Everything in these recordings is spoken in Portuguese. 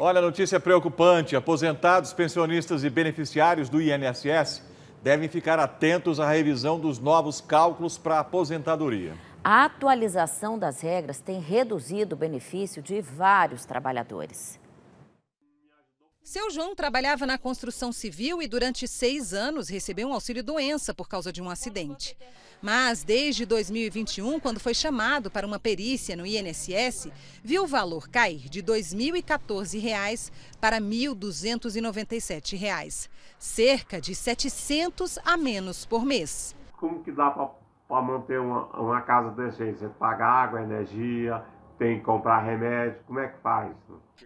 Olha, notícia preocupante: aposentados, pensionistas e beneficiários do INSS devem ficar atentos à revisão dos novos cálculos para a aposentadoria. A atualização das regras tem reduzido o benefício de vários trabalhadores. Seu João trabalhava na construção civil e durante seis anos recebeu um auxílio-doença por causa de um acidente. Mas desde 2021, quando foi chamado para uma perícia no INSS, viu o valor cair de R$ 2.014 para R$ 1.297, cerca de 700 a menos por mês. Como que dá para manter uma, uma casa decente? Você paga água, energia, tem que comprar remédio, como é que faz?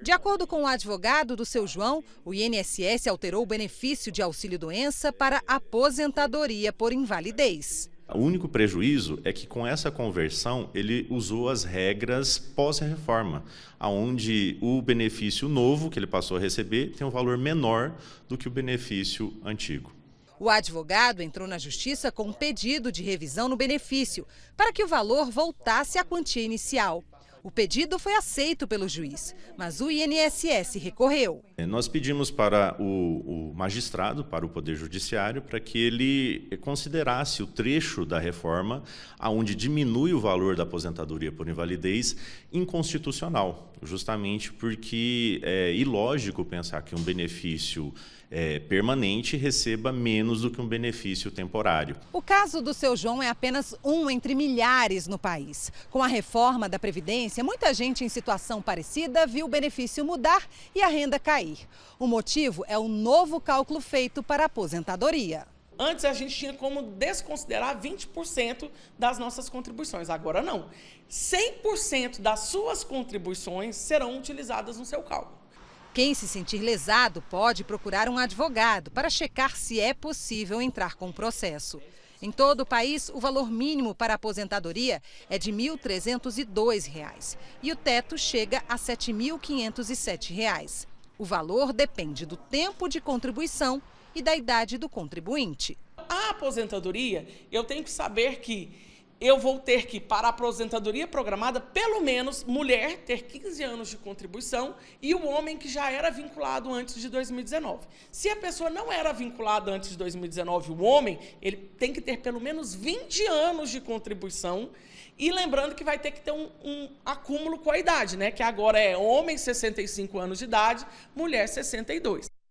De acordo com o advogado do seu João, o INSS alterou o benefício de auxílio-doença para aposentadoria por invalidez. O único prejuízo é que com essa conversão ele usou as regras pós-reforma, aonde o benefício novo que ele passou a receber tem um valor menor do que o benefício antigo. O advogado entrou na justiça com um pedido de revisão no benefício, para que o valor voltasse à quantia inicial. O pedido foi aceito pelo juiz, mas o INSS recorreu. É, nós pedimos para o, o magistrado, para o Poder Judiciário, para que ele considerasse o trecho da reforma aonde diminui o valor da aposentadoria por invalidez inconstitucional, justamente porque é ilógico pensar que um benefício é, permanente receba menos do que um benefício temporário. O caso do seu João é apenas um entre milhares no país. Com a reforma da Previdência, sequência, muita gente em situação parecida viu o benefício mudar e a renda cair. O motivo é o novo cálculo feito para a aposentadoria. Antes a gente tinha como desconsiderar 20% das nossas contribuições, agora não. 100% das suas contribuições serão utilizadas no seu cálculo. Quem se sentir lesado pode procurar um advogado para checar se é possível entrar com o processo. Em todo o país, o valor mínimo para a aposentadoria é de R$ 1.302 e o teto chega a R$ 7.507. O valor depende do tempo de contribuição e da idade do contribuinte. A aposentadoria, eu tenho que saber que eu vou ter que, para a aposentadoria programada, pelo menos mulher ter 15 anos de contribuição e o homem que já era vinculado antes de 2019. Se a pessoa não era vinculada antes de 2019, o homem, ele tem que ter pelo menos 20 anos de contribuição. E lembrando que vai ter que ter um, um acúmulo com a idade, né? Que agora é homem 65 anos de idade, mulher 62.